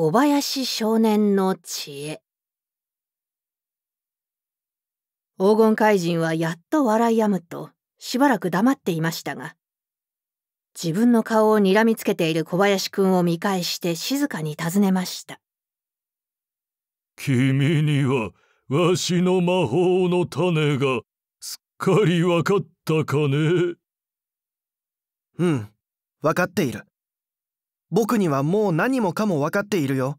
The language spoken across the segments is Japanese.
小林少年の知恵黄金怪人はやっと笑いやむとしばらく黙っていましたが自分の顔をにらみつけている小林くんを見返して静かに尋ねました君にはわしの魔法の種がすっかりわかったかねうんわかっている僕にはもう何もかも分かっているよ。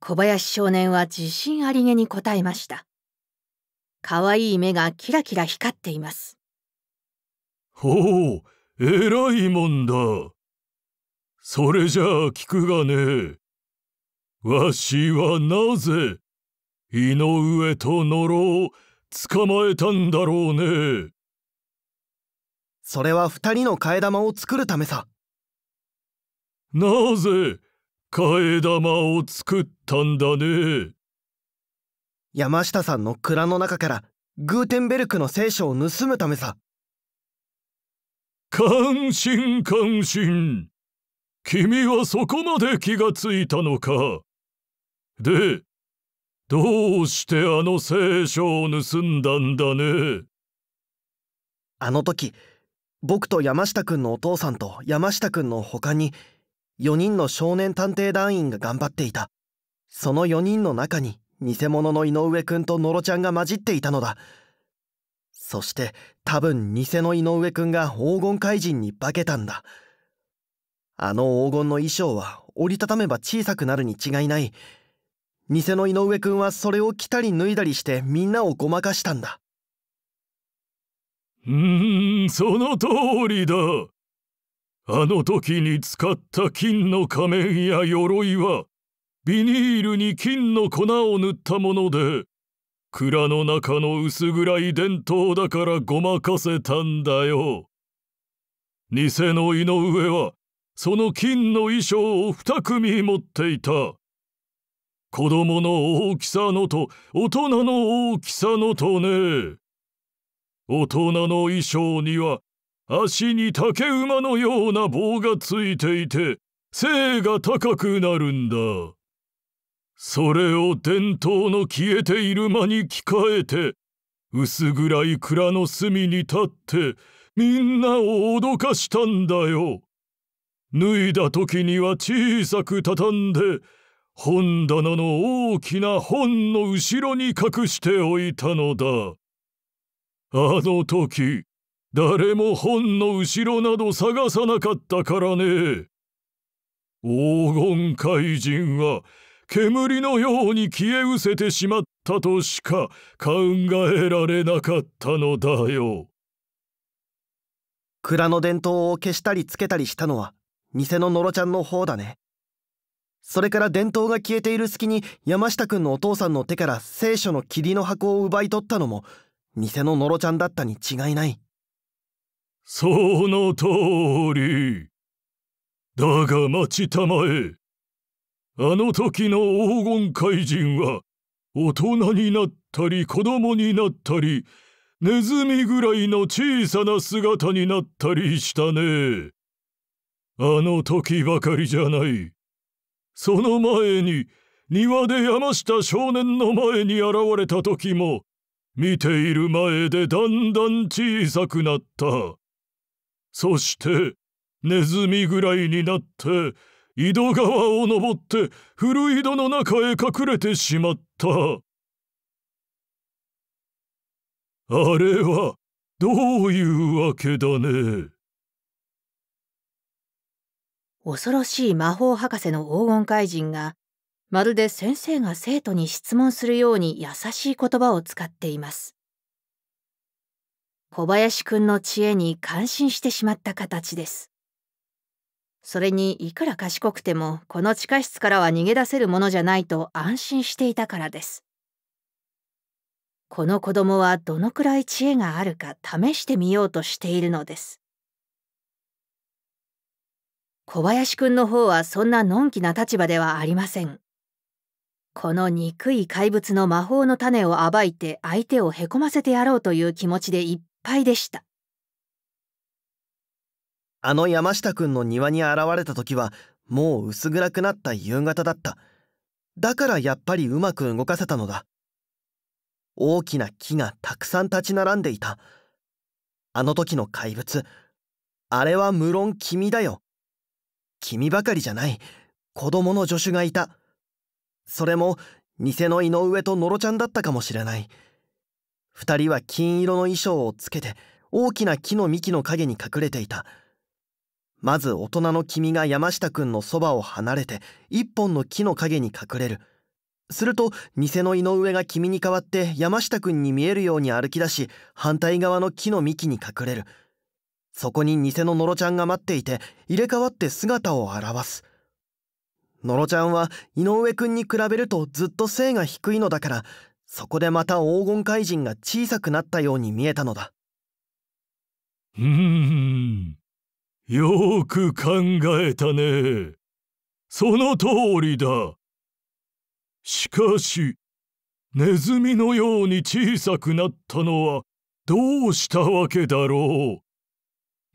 小林少年は自信ありげに答えました。かわいい目がキラキラ光っています。ほう、えらいもんだ。それじゃあ聞くがね。わしはなぜ、井上と野呂を捕まえたんだろうね。それは二人の替え玉を作るためさ。なぜ替え玉を作ったんだね山下さんの蔵の中からグーテンベルクの聖書を盗むためさ感心感心君はそこまで気がついたのかでどうしてあの聖書を盗んだんだねあの時僕と山下くんのお父さんと山下くんの他に4人の少年探偵団員が頑張っていた。その4人の中に偽物の井上くんと野呂ちゃんが混じっていたのだ。そして多分偽の井上くんが黄金怪人に化けたんだ。あの黄金の衣装は折りたためば小さくなるに違いない。偽の井上くんはそれを着たり脱いだりしてみんなをごまかしたんだ。うーん、その通りだ。あの時に使った金の仮面や鎧はビニールに金の粉を塗ったもので蔵の中の薄暗い伝統だからごまかせたんだよ。偽の井上はその金の衣装を二組持っていた。子供の大きさのと大人の大きさのとね。大人の衣装には足に竹馬のような棒がついていて背が高くなるんだそれを伝統の消えている間に着替えて薄暗い蔵の隅に立ってみんなを脅かしたんだよ脱いだ時には小さく畳んで本棚の大きな本の後ろに隠しておいたのだあの時誰も本の後ろなど探さなかったからね黄金怪人は煙のように消え失せてしまったとしか考えられなかったのだよ蔵の伝統を消したりつけたりしたのは偽ののろちゃんの方だねそれから伝統が消えている隙に山下くんのお父さんの手から聖書の霧の箱を奪い取ったのも偽ののろちゃんだったに違いない。その通り。だが待ちたまえ。あの時の黄金怪人は、大人になったり子供になったり、ネズミぐらいの小さな姿になったりしたね。あの時ばかりじゃない。その前に、庭で山下少年の前に現れた時も、見ている前でだんだん小さくなった。そしてネズミぐらいになって井戸川を登って古井戸の中へ隠れてしまったあれはどういうわけだね恐ろしい魔法博士の黄金怪人がまるで先生が生徒に質問するように優しい言葉を使っています小林くんの知恵に感心してしまった形です。それにいくら賢くてもこの地下室からは逃げ出せるものじゃないと安心していたからです。この子供はどのくらい知恵があるか試してみようとしているのです。小林くんの方はそんなのんきな立場ではありません。この憎い怪物の魔法の種を暴いて相手をへこませてやろうという気持ちでいっぱいでしたあの山下くんの庭に現れた時はもう薄暗くなった夕方だっただからやっぱりうまく動かせたのだ大きな木がたくさん立ち並んでいたあの時の怪物あれは無論君だよ君ばかりじゃない子供の助手がいたそれも偽の井上と野呂ちゃんだったかもしれない。二人は金色の衣装をつけて大きな木の幹の陰に隠れていたまず大人の君が山下くんのそばを離れて一本の木の陰に隠れるすると偽の井上が君に代わって山下くんに見えるように歩き出し反対側の木の幹に隠れるそこに偽の野呂ちゃんが待っていて入れ替わって姿を現す野呂ちゃんは井上くんに比べるとずっと背が低いのだからそこでまた黄金怪人が小さくなったように見えたのだうんよく考えたねその通りだしかしネズミのように小さくなったのはどうしたわけだろ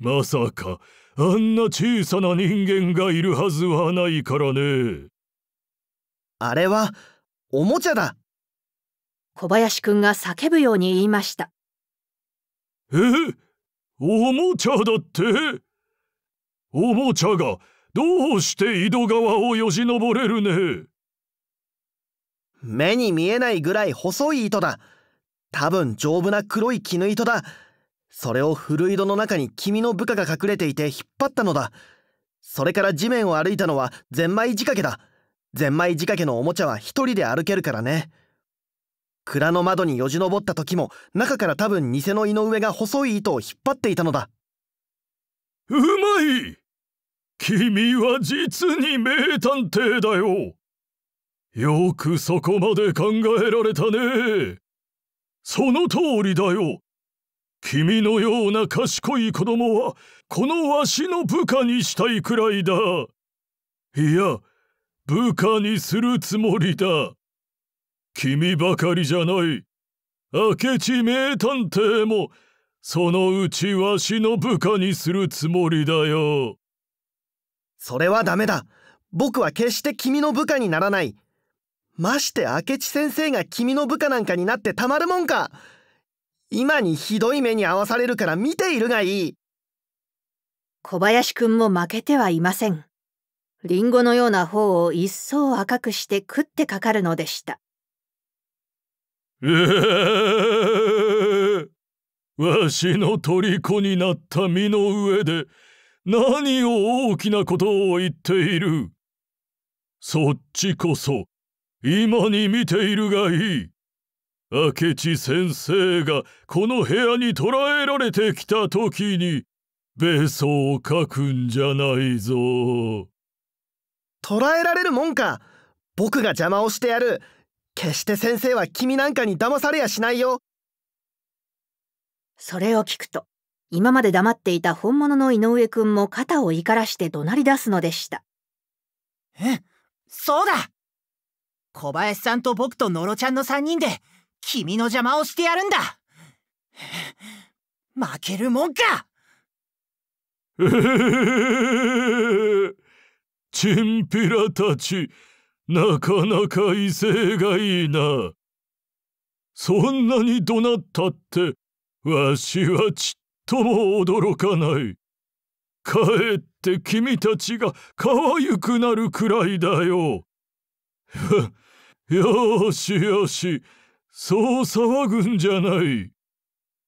うまさかあんな小さな人間がいるはずはないからねあれはおもちゃだ小林くんが叫ぶように言いました。えおもちゃだっておもちゃがどうして井戸川をよじ登れるね目に見えないぐらい細い糸だ。多分丈夫な黒い絹糸だ。それを古井戸の中に君の部下が隠れていて引っ張ったのだ。それから地面を歩いたのはゼンマイ仕掛けだ。ゼンマイ仕掛けのおもちゃは一人で歩けるからね。蔵の窓によじ登った時も中から多分偽の井上が細い糸を引っ張っていたのだうまい君は実に名探偵だよよくそこまで考えられたねその通りだよ君のような賢い子供はこのわしの部下にしたいくらいだいや部下にするつもりだ君ばかりじゃない明智名探偵もそのうちわしの部下にするつもりだよそれはダメだ僕は決して君の部下にならないまして明智先生が君の部下なんかになってたまるもんか今にひどい目に遭わされるから見ているがいい小林くんも負けてはいませんリンゴのような方を一層赤くして食ってかかるのでしたわしの虜になった身の上で何を大きなことを言っているそっちこそ今に見ているがいい明智先生がこの部屋に捕らえられてきた時にべそを書くんじゃないぞ捕らえられるもんか僕が邪魔をしてやる決して先生は君なんかに騙されやしないよそれを聞くと今まで黙っていた本物の井上くんも肩を怒らして怒鳴り出すのでしたえそうだ小林さんと僕と野呂ちゃんの3人で君の邪魔をしてやるんだ負けるもんか チンピラたちなかなか威勢がいいな。そんなに怒鳴ったって、わしはちっとも驚かない。かえって君たちがかわゆくなるくらいだよ。よしよし、そう騒ぐんじゃない。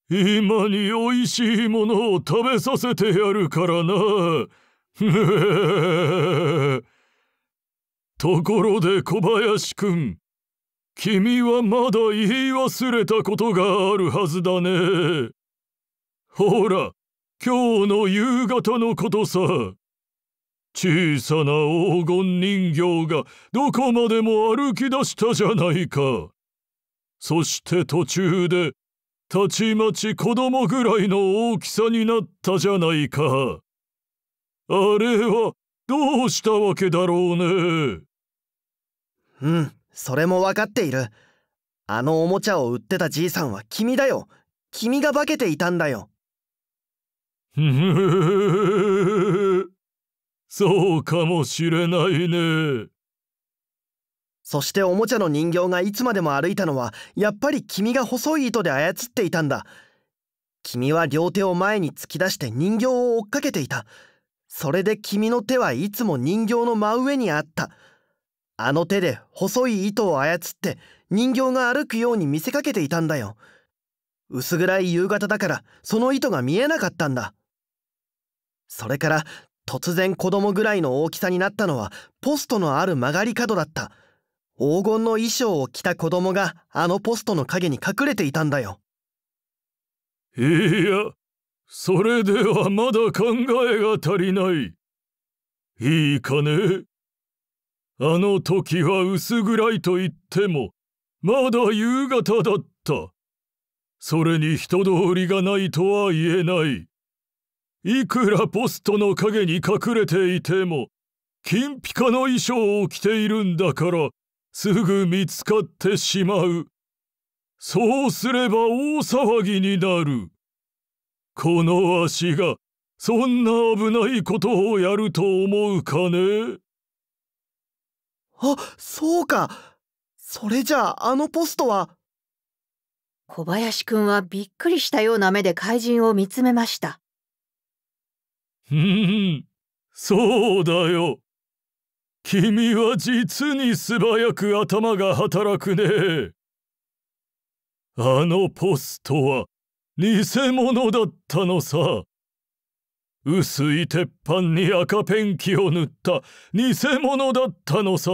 今においしいものを食べさせてやるからな。ところで小林くん君はまだ言い忘れたことがあるはずだねほら今日の夕方のことさ小さな黄金人形がどこまでも歩き出したじゃないかそして途中でたちまち子供ぐらいの大きさになったじゃないかあれはどうしたわけだろうねうんそれも分かっているあのおもちゃを売ってたじいさんは君だよ君が化けていたんだよ そうかもしれないねそしておもちゃの人形がいつまでも歩いたのはやっぱり君が細い糸で操っていたんだ君は両手を前に突き出して人形を追っかけていたそれで君の手はいつも人形の真上にあった。あの手で細い糸を操って人形が歩くように見せかけていたんだよ。薄暗い夕方だからその糸が見えなかったんだ。それから突然子供ぐらいの大きさになったのはポストのある曲がり角だった。黄金の衣装を着た子供があのポストの影に隠れていたんだよ。いや、それではまだ考えが足りない。いいかねあの時は薄暗いと言っても、まだ夕方だった。それに人通りがないとは言えない。いくらポストの陰に隠れていても、金ピカの衣装を着ているんだから、すぐ見つかってしまう。そうすれば大騒ぎになる。この足が、そんな危ないことをやると思うかねあそうかそれじゃああのポストは小林くんはびっくりしたような目で怪人を見つめましたうんそうだよ君は実に素早く頭が働くねあのポストは偽物だったのさ薄い鉄板に赤ペンキを塗った偽物だったのさ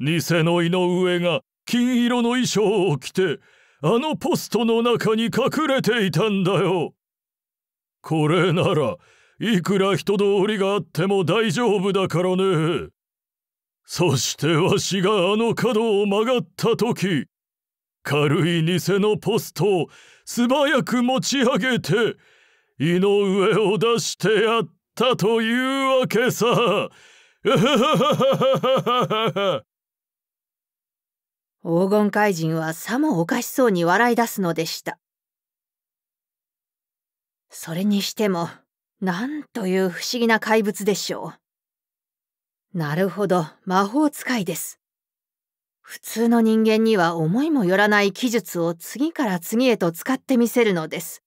偽の井上が金色の衣装を着てあのポストの中に隠れていたんだよこれならいくら人通りがあっても大丈夫だからねそしてわしがあの角を曲がった時軽い偽のポストを素早く持ち上げて井上を出してやったというわけさ 黄金怪人はさもおかしそうに笑い出すのでしたそれにしてもなんという不思議な怪物でしょうなるほど魔法使いです普通の人間には思いもよらない技術を次から次へと使ってみせるのです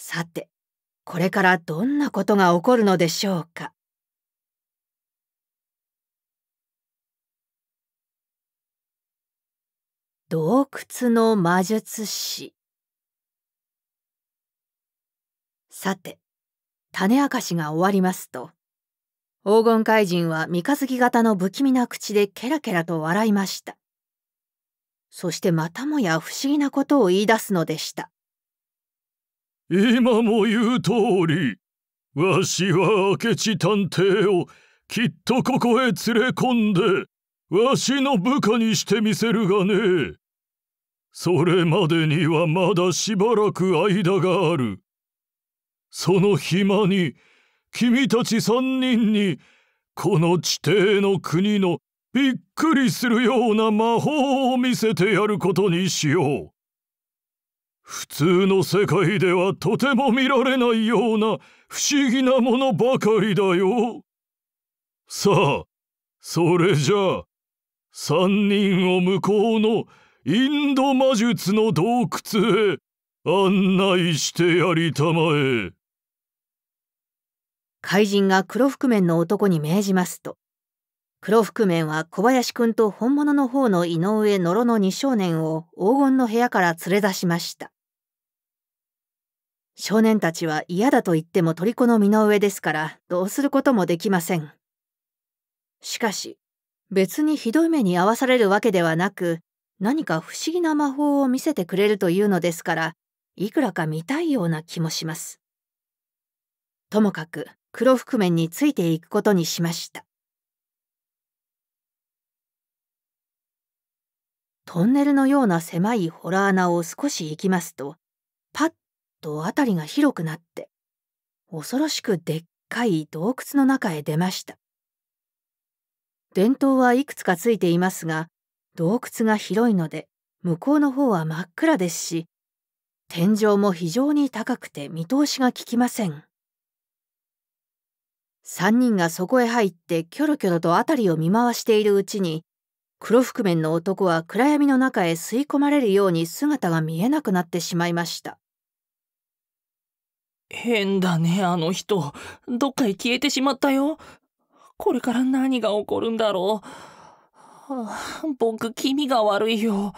さてこれからどんなことが起こるのでしょうか洞窟の魔術師さて種明かしが終わりますと黄金怪人は三日月型の不気味な口でケラケラと笑いましたそしてまたもや不思議なことを言い出すのでした今も言う通りわしは明智探偵をきっとここへ連れ込んでわしの部下にしてみせるがねそれまでにはまだしばらく間があるその暇に君たち三人にこの地底の国のびっくりするような魔法を見せてやることにしよう。普通の世界ではとても見られないような不思議なものばかりだよ。さあ、それじゃあ、三人を向こうのインド魔術の洞窟へ案内してやりたまえ。怪人が黒覆面の男に命じますと、黒覆面は小林くんと本物の方の井上野呂の二少年を黄金の部屋から連れ出しました。少年たちは嫌だと言っても虜の身の上ですからどうすることもできません。しかし別にひどい目に遭わされるわけではなく何か不思議な魔法を見せてくれるというのですからいくらか見たいような気もします。ともかく黒覆面についていくことにしました。トンネルのような狭いホラー穴を少し行きますとパッと辺りが広くなって恐ろしくでっかい洞窟の中へ出ました電灯はいくつかついていますが洞窟が広いので向こうの方は真っ暗ですし天井も非常に高くて見通しがききません3人がそこへ入ってキョロキョロと辺りを見回しているうちに黒覆面の男は暗闇の中へ吸い込まれるように姿が見えなくなってしまいました変だね、あの人。どっかへ消えてしまったよ。これから何が起こるんだろう。はあ、僕、気味が悪いよ。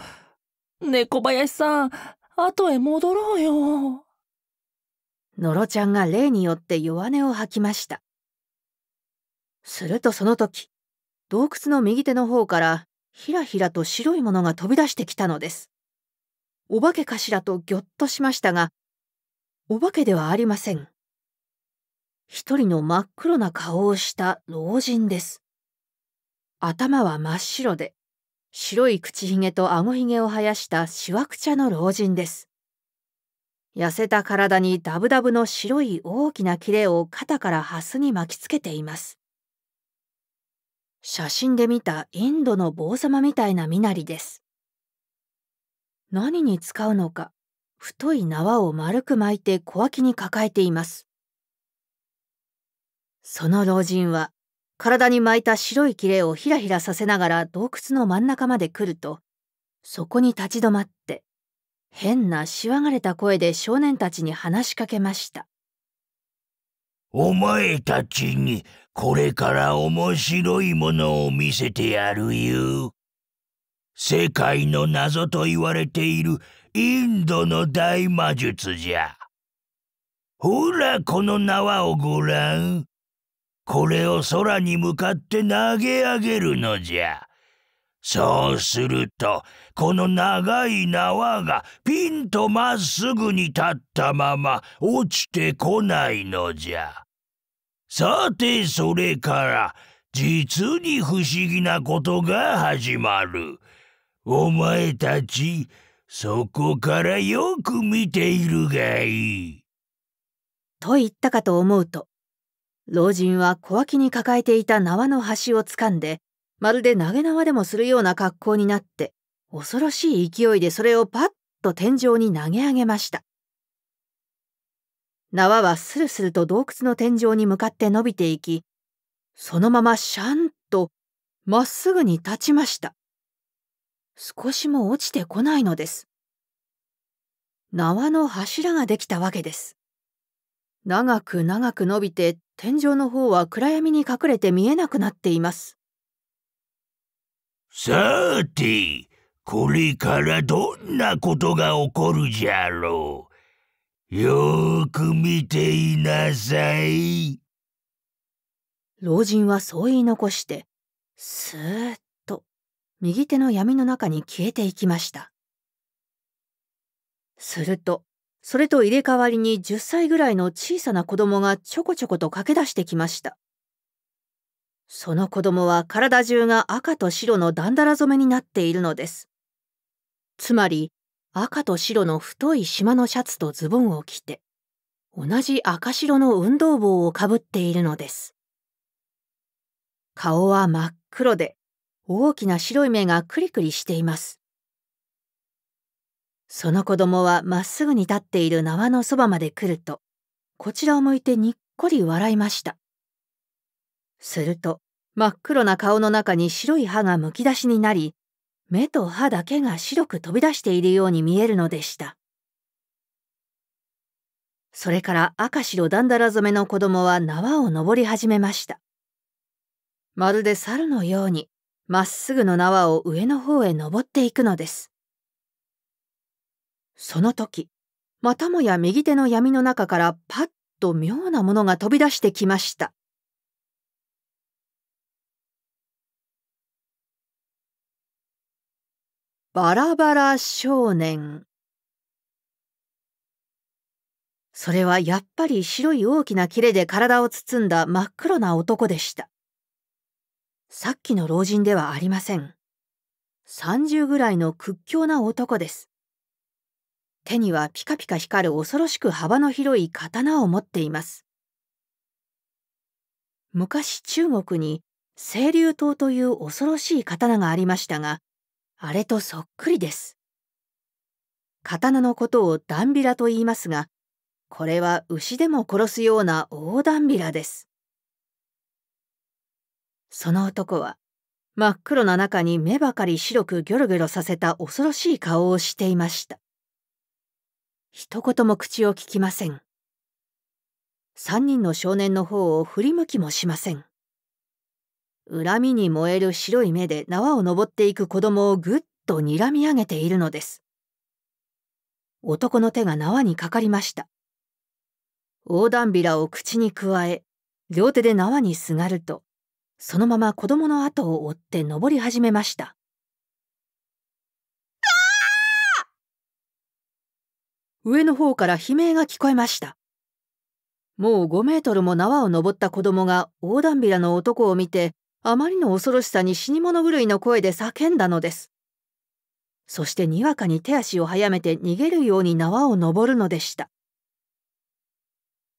猫、林さん、後へ戻ろうよ。のろちゃんが例によって弱音を吐きました。するとその時、洞窟の右手の方からひらひらと白いものが飛び出してきたのです。お化けかしらとぎょっとしましたが、お化けではありません。一人の真っ黒な顔をした老人です。頭は真っ白で、白い口ひげと顎ごひげを生やしたしわくちゃの老人です。痩せた体にダブダブの白い大きな切れを肩からハスに巻きつけています。写真で見たインドの坊様みたいな身なりです。何に使うのか太い縄を丸く巻いて小脇に抱えています。その老人は体に巻いた白い切れをひらひらさせながら洞窟の真ん中まで来るとそこに立ち止まって変なしわがれた声で少年たちに話しかけましたお前たちにこれから面白いものを見せてやるよ世界の謎と言われているインドの大魔術じゃ。ほら、この縄をごらん。これを空に向かって投げ上げるのじゃ。そうすると、この長い縄がピンとまっすぐに立ったまま落ちてこないのじゃ。さて、それから、実に不思議なことが始まる。お前たち、そこからよく見ているがいい。と言ったかと思うと老人は小脇に抱えていた縄の端をつかんでまるで投げ縄でもするような格好になって恐ろしい勢いでそれをパッと天井に投げ上げました縄はスルスルと洞窟の天井に向かって伸びていきそのままシャンとまっすぐに立ちました少しも落ちてこないのです。縄の柱ができたわけです。長く長く伸びて天井の方は暗闇に隠れて見えなくなっています。さて、これからどんなことが起こるじゃろう。よーく見ていなさい。老人はそう言い残して、すーっ右手の闇の中に消えていきました。すると、それと入れ替わりに10歳ぐらいの小さな子供がちょこちょこと駆け出してきました。その子供は体中が赤と白のだんだら染めになっているのです。つまり、赤と白の太い島のシャツとズボンを着て、同じ赤白の運動帽をかぶっているのです。顔は真っ黒で、大きな白い目がクリクリしています。その子供はまっすぐに立っている縄のそばまで来ると、こちらを向いてにっこり笑いました。すると、真っ黒な顔の中に白い歯がむき出しになり、目と歯だけが白く飛び出しているように見えるのでした。それから赤白だんだら染めの子供は縄を登り始めました。まるで猿のようにまっすぐの縄を上の方へ登っていくのです。その時、またもや右手の闇の中からパッと妙なものが飛び出してきました。バラバラ少年それはやっぱり白い大きな切れで体を包んだ真っ黒な男でした。さっきの老人ではありません。30ぐらいの屈強な男です。手にはピカピカ光る恐ろしく幅の広い刀を持っています。昔中国に清流刀という恐ろしい刀がありましたが、あれとそっくりです。刀のことをダンビラと言いますが、これは牛でも殺すような大ダンビラです。その男は真っ黒な中に目ばかり白くギョロギョロさせた恐ろしい顔をしていました一言も口を聞きません三人の少年の方を振り向きもしません恨みに燃える白い目で縄を登っていく子供をぐっと睨み上げているのです男の手が縄にかかりました横断びらを口にくわえ両手で縄にすがるとそのまま子供の後を追って登り始めました上の方から悲鳴が聞こえましたもう5メートルも縄を登った子供が横断びらの男を見てあまりの恐ろしさに死に物狂いの声で叫んだのですそしてにわかに手足を早めて逃げるように縄を登るのでした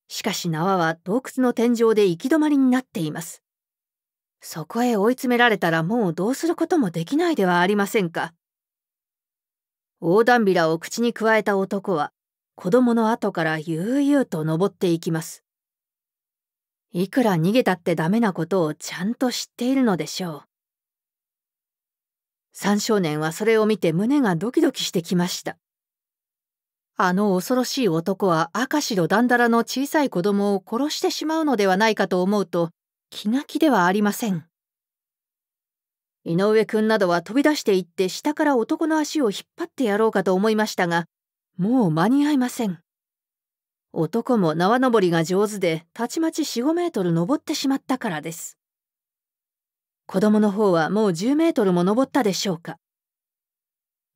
しかし縄は洞窟の天井で行き止まりになっていますそこへ追い詰められたらもうどうすることもできないではありませんか。横断びらを口にくわえた男は子供の後から悠々と登っていきます。いくら逃げたってダメなことをちゃんと知っているのでしょう。三少年はそれを見て胸がドキドキしてきました。あの恐ろしい男は赤白だんだらの小さい子供を殺してしまうのではないかと思うと気が気ではありません井上くんなどは飛び出していって下から男の足を引っ張ってやろうかと思いましたがもう間に合いません男も縄登りが上手でたちまち45メートル登ってしまったからです子供の方はもう10メートルも登ったでしょうか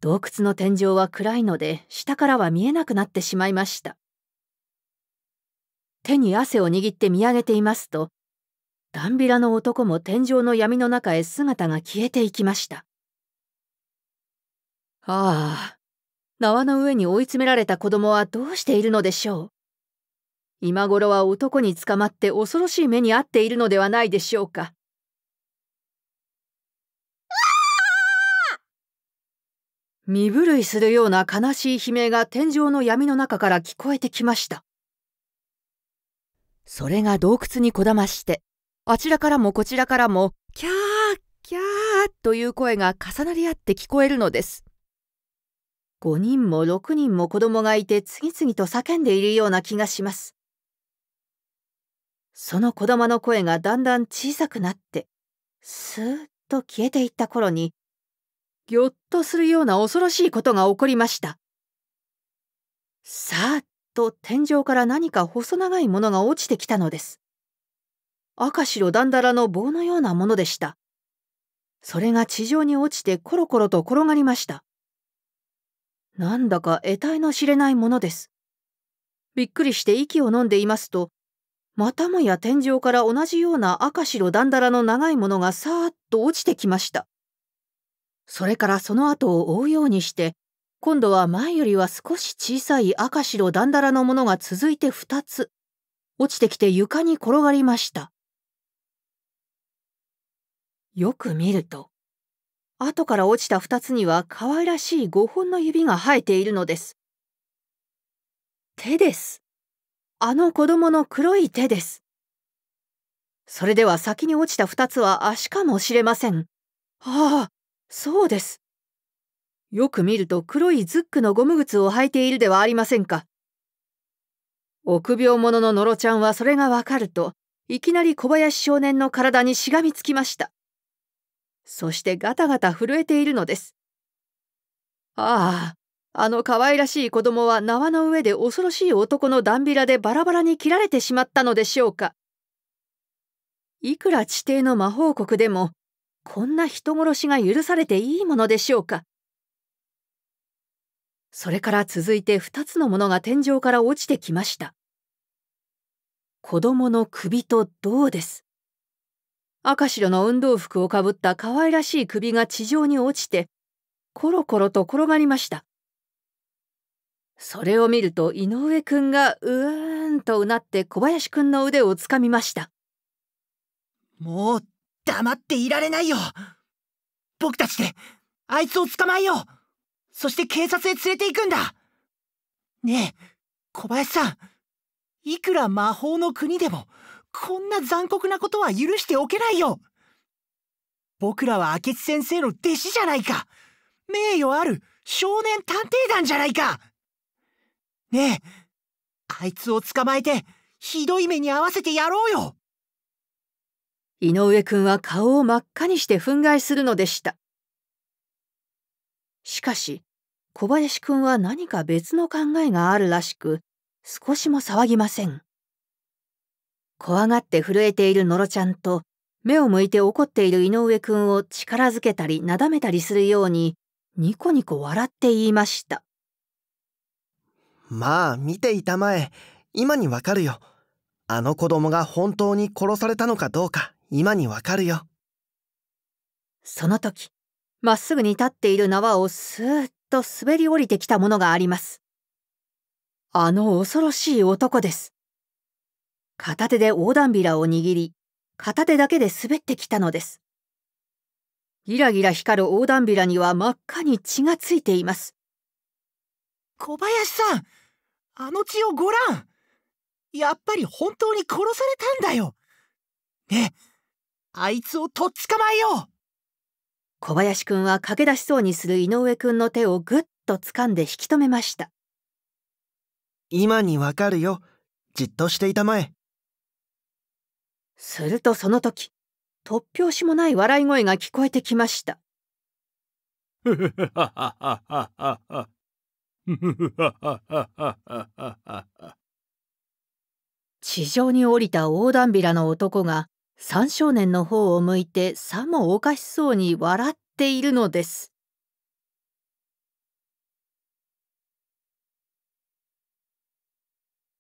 洞窟の天井は暗いので下からは見えなくなってしまいました手に汗を握って見上げていますとダンビラの男も天井の闇の中へ姿が消えていきました。ああ、縄の上に追い詰められた子供はどうしているのでしょう。今頃は男に捕まって恐ろしい目に遭っているのではないでしょうか。身震いするような悲しい悲鳴が天井の闇の中から聞こえてきました。それが洞窟にこだまして、あちらからもこちらからも、キャー、キャーという声が重なり合って聞こえるのです。5人も6人も子供がいて次々と叫んでいるような気がします。その子供の声がだんだん小さくなって、スーッと消えていった頃に、ぎょっとするような恐ろしいことが起こりました。さーっと天井から何か細長いものが落ちてきたのです。赤白だんだらの棒のようなものでした。それが地上に落ちてコロコロと転がりました。なんだか得体の知れないものです。びっくりして息を飲んでいますと、またもや天井から同じような赤白だんだらの長いものがさーっと落ちてきました。それからその後を追うようにして、今度は前よりは少し小さい赤白だんだらのものが続いて2つ、落ちてきて床に転がりました。よく見ると、後から落ちた二つには可愛らしい五本の指が生えているのです。手です。あの子供の黒い手です。それでは先に落ちた二つは足かもしれません。ああ、そうです。よく見ると黒いズックのゴム靴を履いているではありませんか。臆病者の野呂ちゃんはそれがわかると、いきなり小林少年の体にしがみつきました。そしてガタガタ震えているのです。ああ、あの可愛らしい子供は縄の上で恐ろしい男のダンビラでバラバラに切られてしまったのでしょうか。いくら地底の魔法国でも、こんな人殺しが許されていいものでしょうか。それから続いて2つのものが天井から落ちてきました。子供の首と胴です。赤白の運動服をかぶった可愛らしい首が地上に落ちて、コロコロと転がりました。それを見ると井上くんがうーんとうなって小林くんの腕をつかみました。もう黙っていられないよ僕たちであいつを捕まえようそして警察へ連れて行くんだねえ、小林さん。いくら魔法の国でもこんな残酷なことは許しておけないよ僕らは明智先生の弟子じゃないか名誉ある少年探偵団じゃないかねえあいつを捕まえてひどい目に遭わせてやろうよ井上君は顔を真っ赤にして憤慨するのでしたしかし小林君は何か別の考えがあるらしく少しも騒ぎません怖がって震えているのろちゃんと、目を向いて怒っている井上くんを力づけたりなだめたりするように、ニコニコ笑って言いました。まあ、見ていたまえ。今にわかるよ。あの子供が本当に殺されたのかどうか、今にわかるよ。その時、まっすぐに立っている縄をスーッと滑り降りてきたものがあります。あの恐ろしい男です。片手で横断びらを握り、片手だけで滑ってきたのです。ギラギラ光る横断びらには真っ赤に血がついています。小林さん、あの血をご覧やっぱり本当に殺されたんだよねあいつをとっ捕まえよう小林くんは駆け出しそうにする井上くんの手をぐっと掴んで引き止めました。今にわかるよ。じっとしていたまえ。するとその時突拍子もない笑い声が聞こえてきました地上に降りた横断びらの男が三少年の方を向いてさもおかしそうに笑っているのです